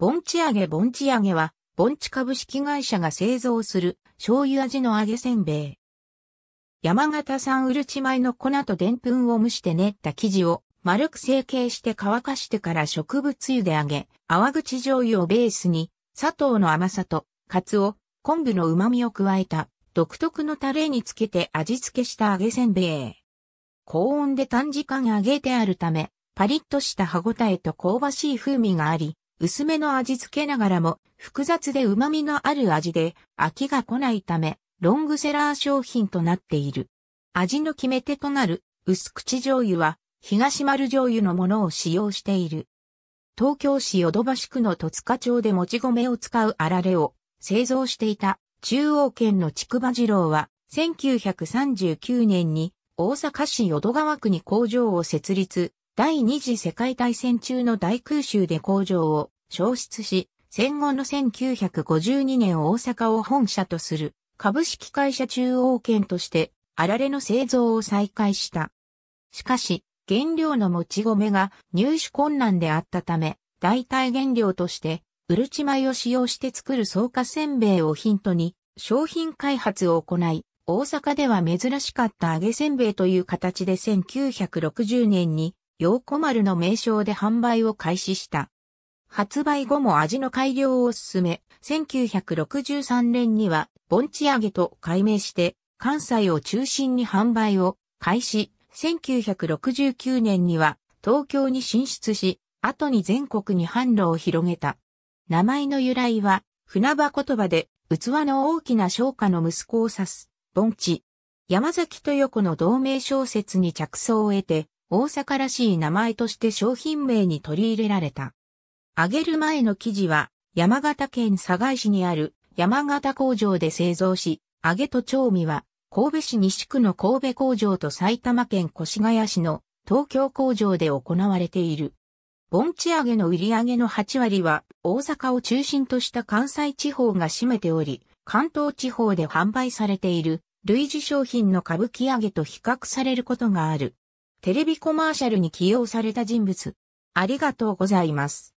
盆地揚げ盆地揚げは、盆地株式会社が製造する醤油味の揚げせんべい。山形産うるち米の粉とでんぷんを蒸して練った生地を丸く成形して乾かしてから植物油で揚げ、泡口醤油をベースに、砂糖の甘さと、カツオ、昆布の旨味を加えた独特のタレにつけて味付けした揚げせんべい。高温で短時間揚げてあるため、パリッとした歯ごたえと香ばしい風味があり、薄めの味付けながらも複雑で旨味のある味で飽きが来ないためロングセラー商品となっている。味の決め手となる薄口醤油は東丸醤油のものを使用している。東京市淀橋区の戸塚町でもち米を使うあられを製造していた中央圏の筑波次郎は1939年に大阪市淀川区に工場を設立、第二次世界大戦中の大空襲で工場を消失し、戦後の1952年大阪を本社とする株式会社中央圏としてあられの製造を再開した。しかし、原料のもち米が入手困難であったため、代替原料としてうるち米を使用して作る草加せんべいをヒントに商品開発を行い、大阪では珍しかった揚げせんべいという形で1960年に洋子丸の名称で販売を開始した。発売後も味の改良を進め、1963年には、盆地揚げと改名して、関西を中心に販売を開始、1969年には、東京に進出し、後に全国に販路を広げた。名前の由来は、船場言葉で、器の大きな商家の息子を指す、盆地。山崎豊子の同名小説に着想を得て、大阪らしい名前として商品名に取り入れられた。揚げる前の生地は、山形県佐賀市にある山形工場で製造し、揚げと調味は、神戸市西区の神戸工場と埼玉県越谷市の東京工場で行われている。盆地揚げの売り上げの8割は大阪を中心とした関西地方が占めており、関東地方で販売されている類似商品の歌舞伎揚げと比較されることがある。テレビコマーシャルに起用された人物。ありがとうございます。